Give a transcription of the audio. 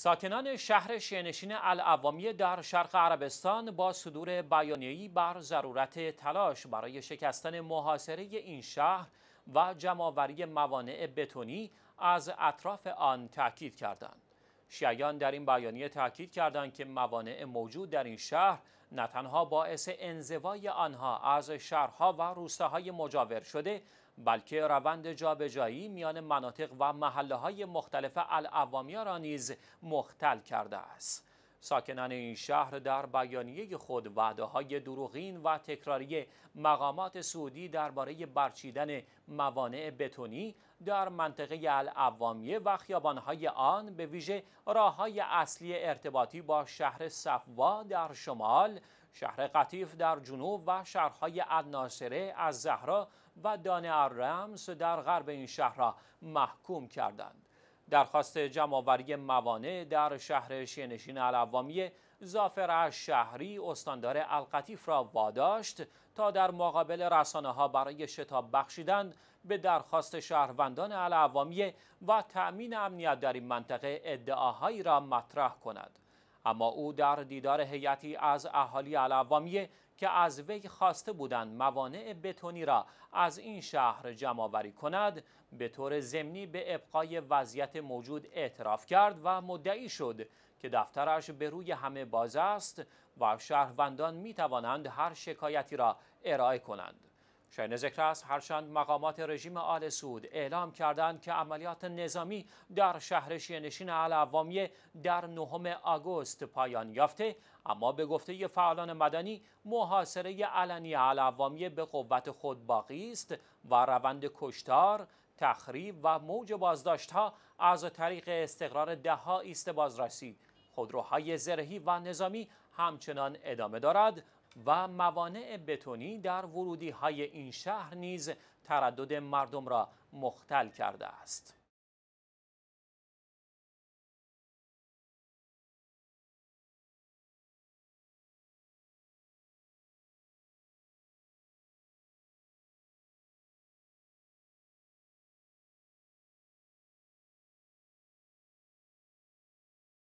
ساکنان شهر شینشین العوامی در شرق عربستان با صدور بیانیه‌ای بر ضرورت تلاش برای شکستن محاصره این شهر و جمعآوری موانع بتونی از اطراف آن تاکید کردند. شیعیان در این بیانیه تاکید کردند که موانع موجود در این شهر نه تنها باعث انزوای آنها از شهرها و روستاهای مجاور شده بلکه روند جابجایی میان مناطق و محله های مختلف العوامی را نیز مختل کرده است ساکنان این شهر در بیانیه خود وعده های دروغین و تکراری مقامات سعودی درباره برچیدن موانع بتونی در منطقه العوامیه و خیابانهای آن به ویژه راههای اصلی ارتباطی با شهر صفوا در شمال شهر قطیف در جنوب و شهرهای ادناسره از زهرا و دانه الرمز در غرب این را محکوم کردند درخواست جمعآوری موانع در شهر شینشین العوامی زافر شهری استاندار القطیف را واداشت تا در مقابل رسانه ها برای شتاب بخشیدن به درخواست شهروندان العوامی و تأمین امنیت در این منطقه ادعاهایی را مطرح کند. اما او در دیدار هیئتی از اهالی العوامیه که از وی خواسته بودند موانع بتونی را از این شهر جمعآوری کند به طور ضمنی به ابقای وضعیت موجود اعتراف کرد و مدعی شد که دفترش به روی همه باز است و شهروندان می توانند هر شکایتی را ارائه کنند شاین ذکر است هرچند مقامات رژیم آل سود اعلام کردند که عملیات نظامی در شهر شینشین عوامیه در نهم آگوست پایان یافته اما به گفته فعالان مدنی محاصره علنی عوامیه به قوت خود باقی است و روند کشتار تخریب و موج بازداشت ها از طریق استقرار دهها ایست بازرسی خودروهای زرهی و نظامی همچنان ادامه دارد و موانع بتونی در ورودی های این شهر نیز تردد مردم را مختل کرده است.